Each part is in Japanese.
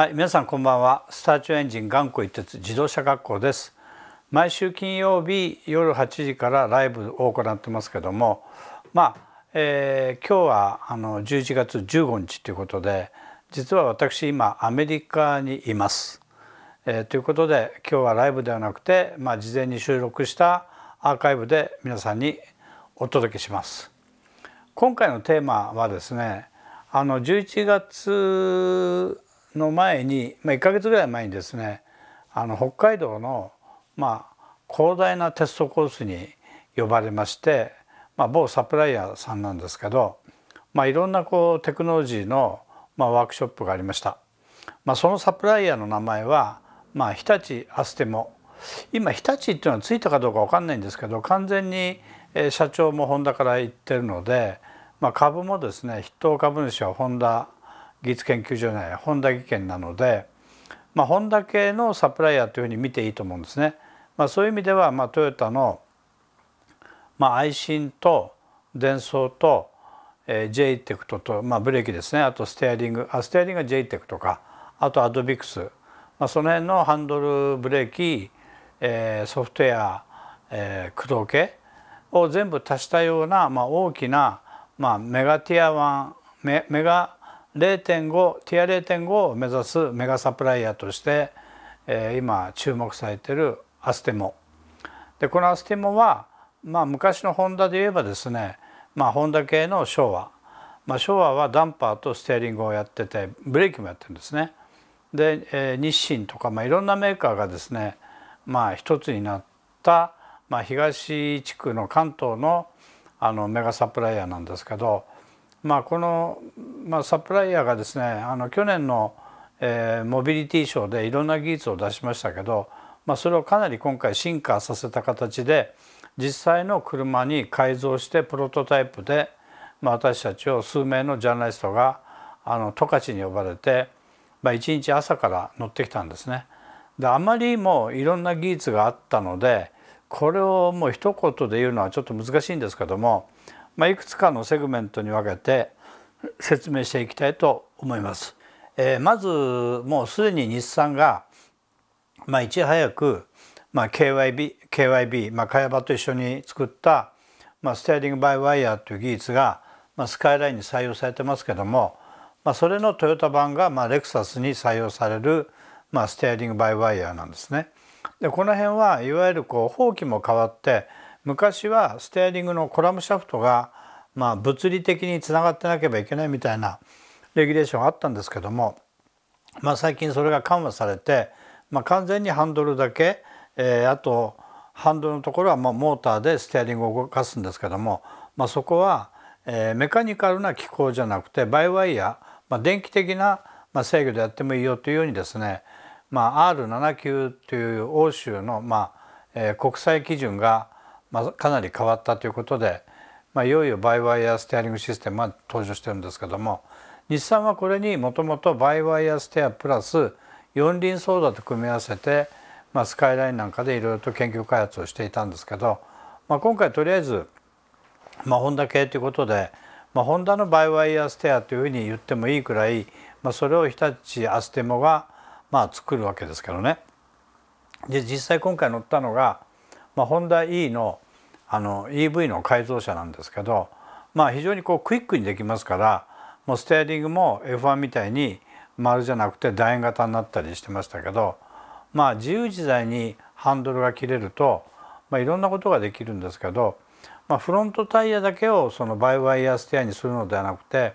はい皆さんこんばんはスターチュエンジン頑固一徹自動車学校です毎週金曜日夜8時からライブを行ってますけどもまあ、えー、今日はあの11月15日ということで実は私今アメリカにいます、えー、ということで今日はライブではなくて、まあ、事前に収録したアーカイブで皆さんにお届けします今回のテーマはですねあの11月の前に、まあ、1か月ぐらい前にですねあの北海道の、まあ、広大なテストコースに呼ばれまして、まあ、某サプライヤーさんなんですけど、まあ、いろんなこうテクノロジーの、まあ、ワークショップがありました、まあ、そのサプライヤーの名前は、まあ、日立アステモ今日立っていうのはついたかどうか分かんないんですけど完全に社長もホンダから言ってるので、まあ、株もですね筆頭株主はホンダ技術研究所じ本田技研なので、まあ、本田系のサプライヤーというふうに見ていいと思うんですね。まあ、そういう意味では、まあ、トヨタの、まあ、愛信とデンソーと、えー、j テクトと、まあ、ブレーキですねあとステアリングあステアリングは j テクトかあとアドビクス、まあ、その辺のハンドルブレーキ、えー、ソフトウェア、えー、駆動系を全部足したような、まあ、大きな、まあ、メガティア1メメガ0.5ティア0.5を目指すメガサプライヤーとして、えー、今注目されているアステモでこのアステモは、まあ、昔のホンダで言えばですね、まあ、ホンダ系の昭和、まあ、昭和はダンパーとステアリングをやっててブレーキもやってるんですね。で、えー、日清とか、まあ、いろんなメーカーがですね、まあ、一つになった、まあ、東地区の関東のあのメガサプライヤーなんですけど、まあ、この、まあ、サプライヤーがですねあの去年の、えー、モビリティショーでいろんな技術を出しましたけど、まあ、それをかなり今回進化させた形で実際の車に改造してプロトタイプで、まあ、私たちを数名のジャーナリストが十勝に呼ばれて、まあ、1日朝から乗ってきたんですね。であまりもいろんな技術があったのでこれをもう一言で言うのはちょっと難しいんですけどもまあ、いくつかのセグメントに分けて説明していきたいと思います。えー、まずもうすでに日産が、まあ、いち早く、まあ、KYB, KYB、まあ、カヤバと一緒に作った、まあ、ステアリング・バイ・ワイヤーという技術が、まあ、スカイラインに採用されてますけども、まあ、それのトヨタ版が、まあ、レクサスに採用される、まあ、ステアリング・バイ・ワイヤーなんですね。でこの辺はいわゆるこう法規も変わって昔はステアリングのコラムシャフトが、まあ、物理的につながってなければいけないみたいなレギュレーションがあったんですけども、まあ、最近それが緩和されて、まあ、完全にハンドルだけ、えー、あとハンドルのところはまあモーターでステアリングを動かすんですけども、まあ、そこは、えー、メカニカルな機構じゃなくてバイワイヤー、まあ、電気的な、まあ、制御でやってもいいよというようにですね、まあ、R79 という欧州の、まあえー、国際基準が、まあ、かなり変わったということで、まあ、いよいよバイワイヤーステアリングシステムは登場してるんですけども日産はこれにもともとバイワイヤーステアプラス四輪ソーダと組み合わせて、まあ、スカイラインなんかでいろいろと研究開発をしていたんですけど、まあ、今回とりあえず、まあ、ホンダ系ということで、まあ、ホンダのバイワイヤーステアというふうに言ってもいいくらい、まあ、それを日立アステモが、まあ、作るわけですけどね。で実際今回乗ったのがまあ、ホンダ E のあの EV の改造車なんですけど、まあ、非常にこうクイックにできますからもうステアリングも F1 みたいに丸じゃなくて楕円型になったりしてましたけど、まあ、自由自在にハンドルが切れると、まあ、いろんなことができるんですけど、まあ、フロントタイヤだけをそのバイワイヤーステアにするのではなくて、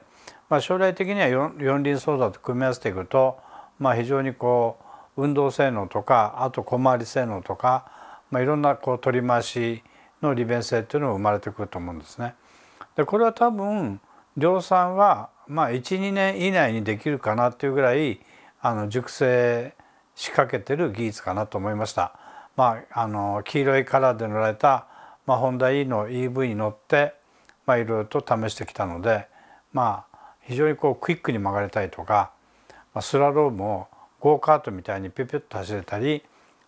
まあ、将来的には四輪操作と組み合わせていくと、まあ、非常にこう運動性能とかあと小回り性能とかまあ、いろんなこう取り回しの利便性というのが生まれてくると思うんですね。でこれは多分量産はまあ12年以内にできるかなっていうぐらいあの熟成仕掛けてる技術かなと思いました。まあ、あの黄色いカラーで塗られた、まあ、ホンダ E の EV に乗って、まあ、いろいろと試してきたので、まあ、非常にこうクイックに曲がれたりとか、まあ、スラロームをゴーカートみたいにピュピュッと走れたり、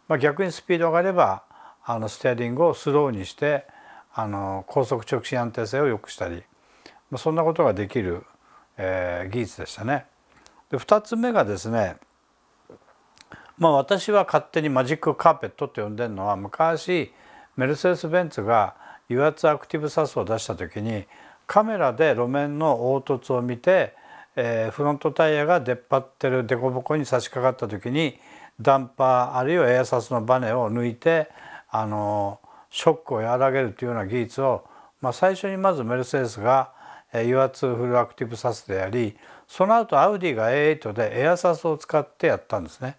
まあ、逆にスピード上がればあのステアリングをスローにしてあの高速直進安定性を良くしたり、まあ、そんなことができる、えー、技術でしたね。で2つ目がですねまあ私は勝手にマジックカーペットって呼んでるのは昔メルセデス・ベンツが油圧アクティブサスを出した時にカメラで路面の凹凸を見て、えー、フロントタイヤが出っ張ってる凸凹に差し掛かった時にダンパーあるいはエアサスのバネを抜いてあのショックを和らげるというような技術を、まあ、最初にまずメルセデスが油圧フルアクティブサスでやりその後アウディが A8 でエアサスを使ってやったんですね。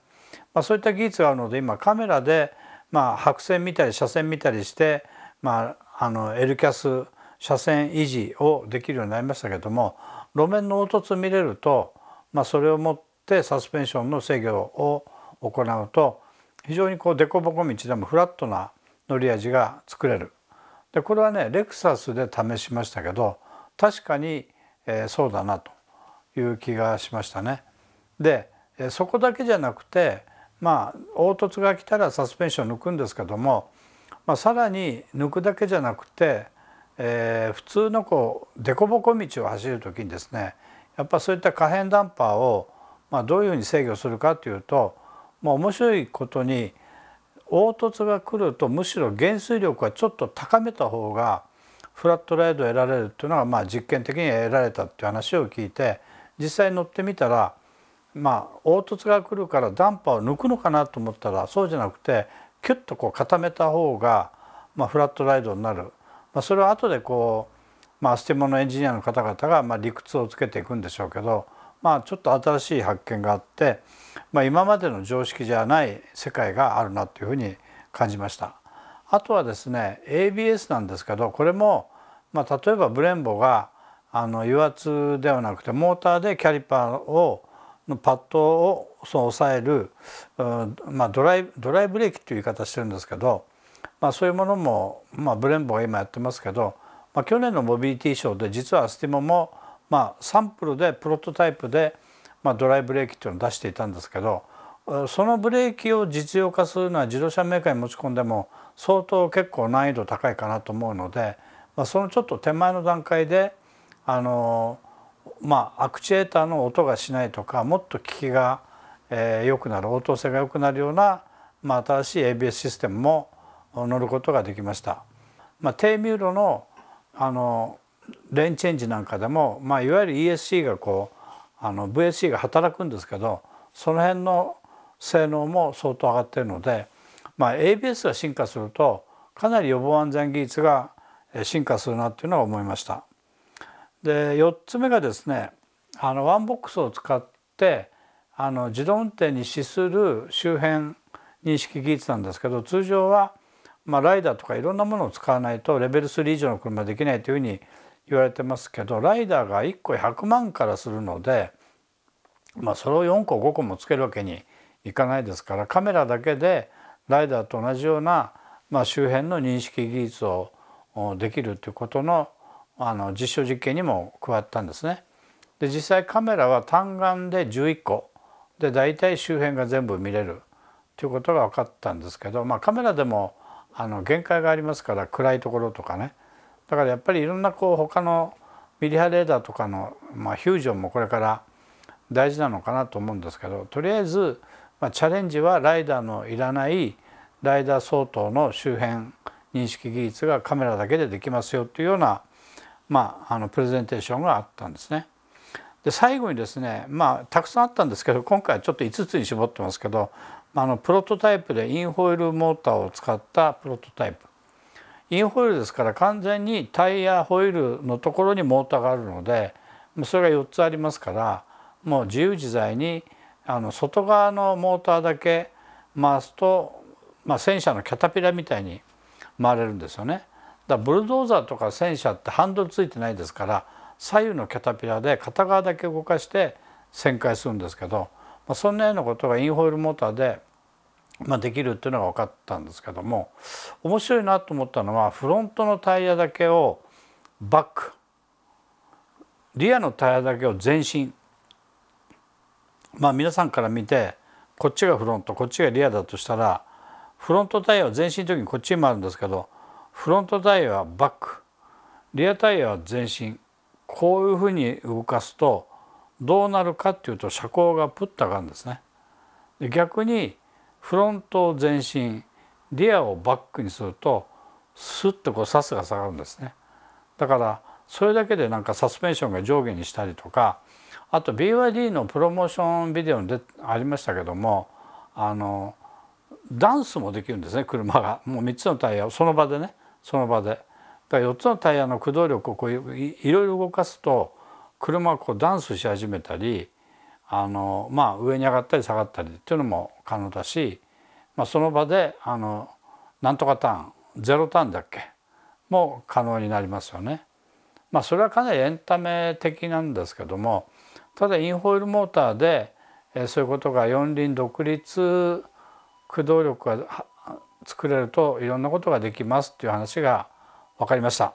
まあ、そういった技術があるので今カメラで、まあ、白線見たり車線見たりして、まあ、あの L キャス車線維持をできるようになりましたけども路面の凹凸見れると、まあ、それをもってサスペンションの制御を行うと非常にこう凸凹道でもフラットな乗り味が作れるでこれはねレクサスで試しましたけど確かに、えー、そうだなという気がしましたね。でそこだけじゃなくてまあ凹凸が来たらサスペンション抜くんですけども、まあ、さらに抜くだけじゃなくて、えー、普通のこう凸凹道を走る時にですねやっぱそういった可変ダンパーを、まあ、どういうふうに制御するかというとまあ、面白いことに凹凸が来るとむしろ減衰力はちょっと高めた方がフラットライドを得られるっていうのがまあ実験的に得られたっていう話を聞いて実際乗ってみたらまあ凹凸が来るからダンパーを抜くのかなと思ったらそうじゃなくてキュッとこう固めた方がまあフラットライドになる、まあ、それは後でこうまあアステモのエンジニアの方々がまあ理屈をつけていくんでしょうけど。まあ、ちょっと新しい発見があって、まあ、今までの常識じゃない世界があるなというふうに感じました。あとはですね ABS なんですけどこれも、まあ、例えばブレンボがあの油圧ではなくてモーターでキャリパーをのパッドをその抑える、まあ、ドライドライブレーキという言い方してるんですけど、まあ、そういうものも、まあ、ブレンボが今やってますけど、まあ、去年のモビリティショーで実はスティモもまあ、サンプルでプロトタイプで、まあ、ドライブレーキっていうのを出していたんですけどそのブレーキを実用化するのは自動車メーカーに持ち込んでも相当結構難易度高いかなと思うので、まあ、そのちょっと手前の段階であの、まあ、アクチュエーターの音がしないとかもっと効きがえー、くなる応答性が良くなるような、まあ、新しい ABS システムも乗ることができました。まあ、低ミューロのあのレーンチェンジなんかでも、まあ、いわゆる ESC がこうあの VSC が働くんですけどその辺の性能も相当上がってるので、まあ、ABS が進化するとかなり予防安全技術が進化するなっていうのは思いました。で4つ目がですねあのワンボックスを使ってあの自動運転に資する周辺認識技術なんですけど通常は、まあ、ライダーとかいろんなものを使わないとレベル3以上の車できないというふうに言われてますけどライダーが1個100万からするので、まあ、それを4個5個もつけるわけにいかないですからカメラだけでライダーと同じような、まあ、周辺の認識技術をできるということのあの実証実験にも加わったんですね。で実際カメラは単眼で11個で大体周辺が全部見れるということが分かったんですけど、まあ、カメラでもあの限界がありますから暗いところとかねだからやっぱりいろんなこう他のミリ波レーダーとかの、まあ、フュージョンもこれから大事なのかなと思うんですけどとりあえず、まあ、チャレンジはライダーのいらないライダー相当の周辺認識技術がカメラだけでできますよというような、まあ、あのプレゼンテーションがあったんですね。で最後にですねまあたくさんあったんですけど今回はちょっと5つに絞ってますけどあのプロトタイプでインホイールモーターを使ったプロトタイプインホイールですから完全にタイヤホイールのところにモーターがあるのでそれが4つありますからもう自由自在にあの外側のモーターだけ回すと、まあ、戦車のキャタピラみたいに回れるんですよね。だブルドーザーとか戦車ってハンドルついてないですから左右のキャタピラで片側だけ動かして旋回するんですけど、まあ、そんなようなことがインホイールモーターでまあ、できるっていうのが分かったんですけども面白いなと思ったのはフロントのタイヤだけをバックリアのタイヤだけを前進まあ皆さんから見てこっちがフロントこっちがリアだとしたらフロントタイヤは前進の時にこっちにもあるんですけどフロントタイヤはバックリアタイヤは前進こういうふうに動かすとどうなるかっていうと車高がプッと上がるんですね。逆にフロントを前進リアをバックにするとスッとこうサスが下がるんですね。だからそれだけでなんかサスペンションが上下にしたりとかあと BYD のプロモーションビデオにでありましたけどもあのダンスもできるんですね車がもう3つのタイヤをその場でねその場で。だから4つのタイヤの駆動力をこういろいろ動かすと車がこうダンスし始めたりあの、まあ、上に上がったり下がったりっていうのも可能だし、まあ、その場であのなんとかターンゼロターンだっけも可能になりますよね。まあ、それはかなりエンタメ的なんですけどもただインホイールモーターで、えそういうことが四輪独立駆動力が作れるといろんなことができますっていう話が分かりました。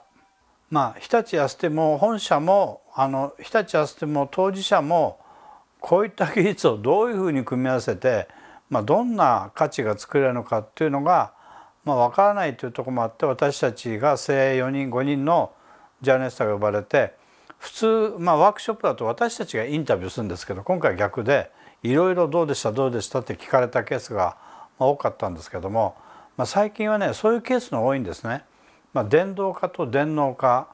まあ、日立アステも本社もあの日立アステも当事者もこういった技術をどういうふうに組み合わせて、まあ、どんな価値が作れるのかっていうのが、まあ、分からないというとこもあって私たちが精鋭4人5人のジャーナリストが呼ばれて普通、まあ、ワークショップだと私たちがインタビューするんですけど今回逆でいろいろどうでしたどうでしたって聞かれたケースが多かったんですけども、まあ、最近はねそういうケースの多いんですね。まあ、電動化と電脳化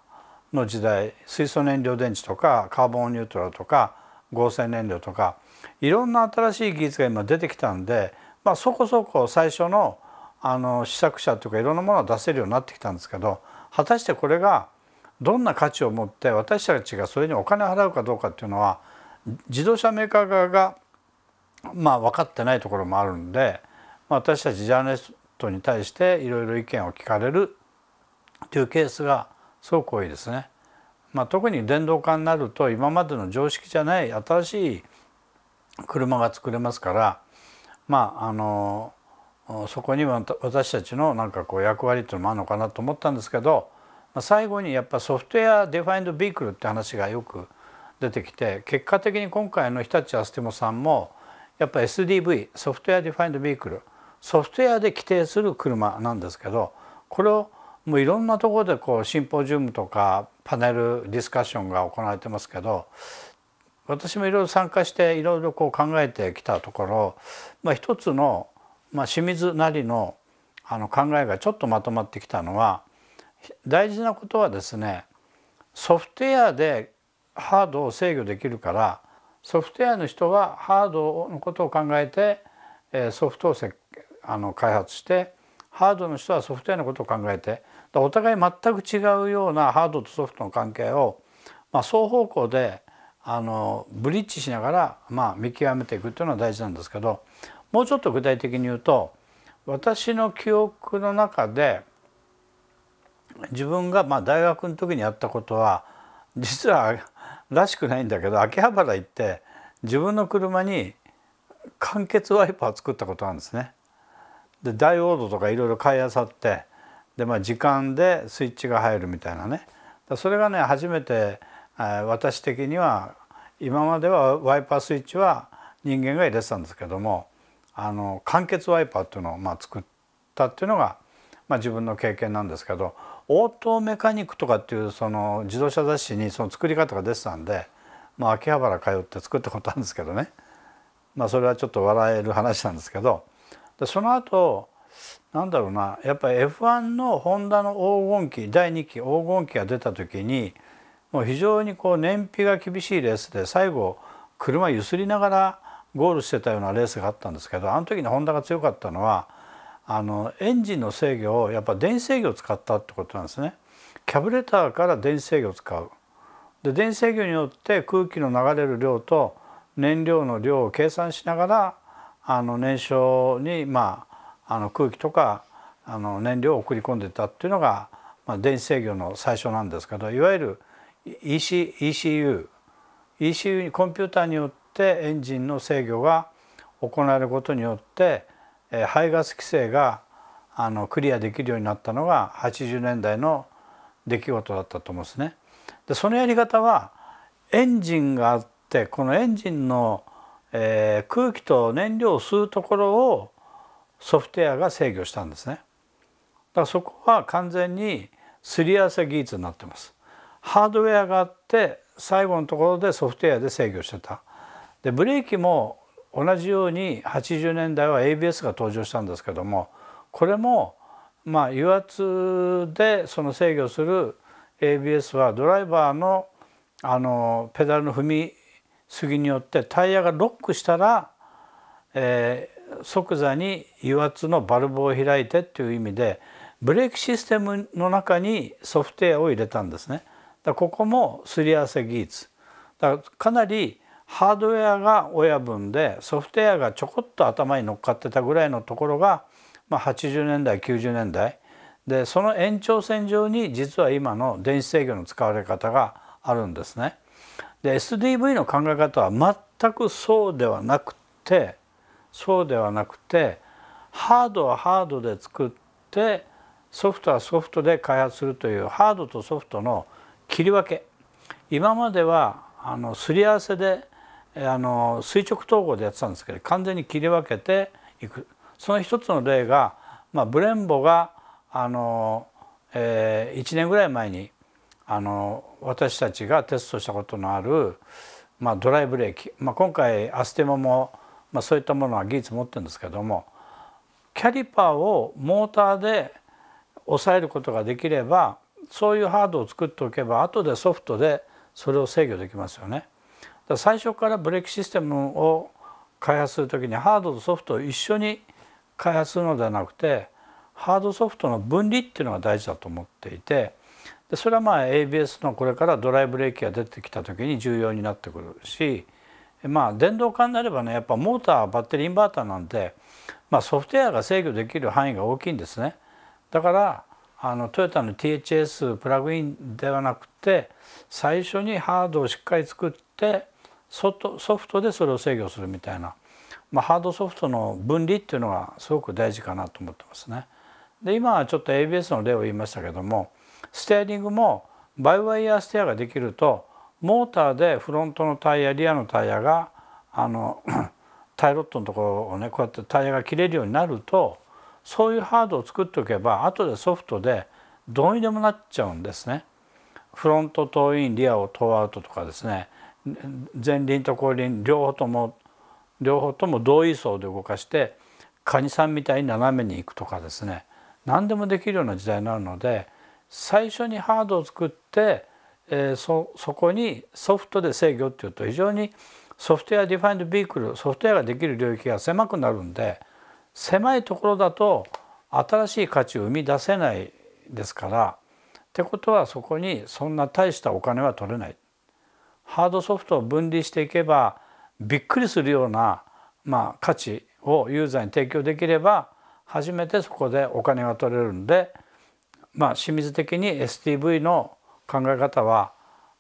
の時代水素燃料電池とかカーボンニュートラルとか合成燃料とかいろんな新しい技術が今出てきたんで、まあ、そこそこ最初のあの試作車というかいろんなものを出せるようになってきたんですけど果たしてこれがどんな価値を持って私たちがそれにお金払うかどうかっていうのは自動車メーカー側がまあ分かってないところもあるんで、まあ、私たちジャーナリストに対していろいろ意見を聞かれるというケースがすごく多いですね。まあ、特に電動化になると今までの常識じゃない新しい車が作れますから、まあ、あのそこには私たちのなんかこう役割っていうのもあるのかなと思ったんですけど、まあ、最後にやっぱソフトウェアデファインドビークルって話がよく出てきて結果的に今回の日立アステモさんもやっぱ SDV ソフトウェアディファインドビークルソフトウェアで規定する車なんですけどこれをもういろんなところでこうシンポジウムとかパネルディスカッションが行われてますけど私もいろいろ参加していろいろこう考えてきたところ、まあ、一つの、まあ、清水なりのあの考えがちょっとまとまってきたのは大事なことはですねソフトウェアでハードを制御できるからソフトウェアの人はハードのことを考えてソフトをあの開発してハードの人はソフトウェアのことを考えてお互い全く違うようなハードとソフトの関係を、まあ、双方向であのブリッジしながら、まあ、見極めていくっていうのは大事なんですけどもうちょっと具体的に言うと私の記憶の中で自分がまあ大学の時にやったことは実はらしくないんだけど秋葉原行って自分の車に間欠ワイパー作ったことなんですね。でダイオードとかいろいろ買いあさってで、まあ、時間でスイッチが入るみたいなねそれがね初めて私的には今まではワイパースイッチは人間が入れてたんですけどもあの完結ワイパーっていうのをまあ作ったっていうのが、まあ、自分の経験なんですけどオートメカニックとかっていうその自動車雑誌にその作り方が出てたんで、まあ、秋葉原通って作ったことあるんですけどね、まあ、それはちょっと笑える話なんですけどでその後なんだろうなやっぱり F1 のホンダの黄金期第2期黄金期が出た時にもう非常にこう燃費が厳しいレースで最後車ゆすりながらゴールしてたようなレースがあったんですけどあの時にホンダが強かったのはあのエンジンの制御をやっぱ電子制御を使ったってことなんですね。キャブレターから電子制御を使うで電子制御によって空気の流れる量と燃料の量を計算しながらあの燃焼にまああの空気とかあの燃料を送り込んでたっていうのが、まあ、電子制御の最初なんですけどいわゆる EC ECU ECU にコンピューターによってエンジンの制御が行われることによって排ガス規制があのクリアできるようになったのが80年代の出来事だったと思うんですね。でそのやり方はエンジンがあってこのエンジンの、えー、空気と燃料を吸うところをソフトウェアが制御したんですね。だからそこは完全にすり合わせ技術になってます。ハードウェアがあって最後のところでソフトウェアで制御してた。でブレーキも同じように80年代は ABS が登場したんですけどもこれもまあ油圧でその制御する ABS はドライバーのあのペダルの踏みすぎによってタイヤがロックしたら、え即座に油圧のバルブを開いてっていう意味でブレーキシステムの中にソフトウェアを入れたんですね。だここもすり合わせ技術だからかなりハードウェアが親分でソフトウェアがちょこっと頭に乗っかってたぐらいのところが、まあ、80年代90年代でその延長線上に実は今の電子制御の使われ方があるんですね。で SDV の考え方は全くそうではなくてそうではなくてハードはハードで作ってソフトはソフトで開発するというハードとソフトの切り分け今まではあのすり合わせであの垂直統合でやってたんですけど完全に切り分けていくその一つの例が、まあ、ブレンボがあの、えー、1年ぐらい前にあの私たちがテストしたことのある、まあ、ドライブレーキ、まあ、今回アステマもまあ、そういったものは技術持ってるんですけどもキャリパーをモーターで抑えることができればそういうハードを作っておけば後でソフトでそれを制御できますよね。だ最初からブレーキシステムを開発する時にハードとソフトを一緒に開発するのではなくてハードソフトの分離っていうのが大事だと思っていてでそれはまあ ABS のこれからドライブレーキが出てきた時に重要になってくるしまあ電動化になればねやっぱモーターバッテリーインバーターなんて、まあ、ソフトウェアが制御できる範囲が大きいんですね。だからあのトヨタの THS プラグインではなくて最初にハードをしっかり作ってソソフトでそれを制御するみたいな、まあ、ハードソフトの分離っていうのがすごく大事かなと思ってますね。で今はちょっと ABS の例を言いましたけどもステアリングもバイワイヤーステアができるとモーターでフロントのタイヤリアのタイヤがあの タイロットのところをねこうやってタイヤが切れるようになるとそういうハードを作っておけば後でソフトでどうにでもなっちゃうんですね。フロントトーインリアをトーアウトとかですね前輪と後輪両方とも両方とも同位相で動かしてカニさんみたいに斜めに行くとかですね何でもできるような時代になるので最初にハードを作ってえー、そそこにソフトで制御っていうと非常にソフトウェアディファインドビークルソフトウェアができる領域が狭くなるんで狭いところだと新しい価値を生み出せないですからってことはそこにそんな大したお金は取れないハードソフトを分離していけばびっくりするような、まあ、価値をユーザーに提供できれば初めてそこでお金が取れるんで、まあ、清水的に s t v の考え方は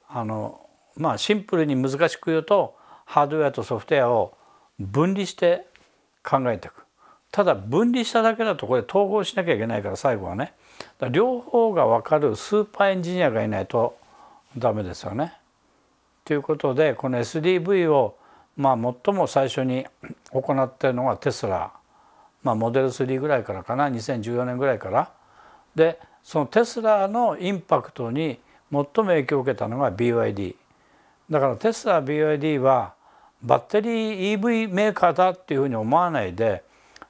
あの、まあ、シンプルに難しく言うとハードウェアとソフトウェアを分離して考えていくただ分離しただけだとこれ統合しなきゃいけないから最後はね両方が分かるスーパーエンジニアがいないとダメですよね。ということでこの SDV をまあ最も最初に行ってるのがテスラ、まあ、モデル3ぐらいからかな2014年ぐらいから。でそのテスラのインパクトに最も影響を受けたのが BYD だからテスラ BYD はバッテリー EV メーカーだっていうふうに思わないで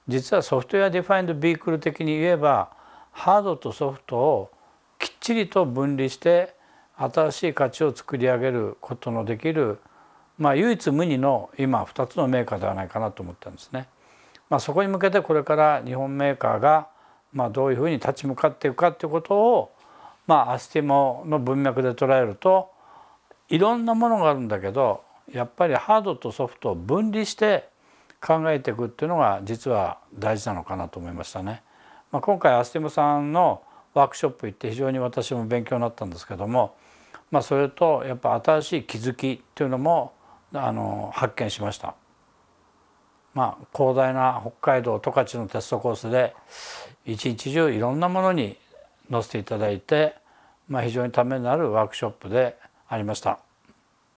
実はソフトウェアディファインドビークル的に言えばハードとソフトをきっちりと分離して新しい価値を作り上げることのできる、まあ、唯一無二の今2つのメーカーではないかなと思ったんですね。まあ、そこに向けてこれから日本メーカーがまあどういうふうに立ち向かっていくかということをまあアスティモの文脈で捉えるといろんなものがあるんだけどやっぱりハードとソフトを分離して考えていくっていうのが実は大事なのかなと思いましたね。まあ、今回アスティムさんのワークショップ行って非常に私も勉強になったんですけども、まあ、それとやっぱ新しい気づきというのもあの発見しました。まあ、広大な北海道十勝のテストコースで一日中いろんなものに載せていただいて、まあ、非常にためになるワークショップでありました。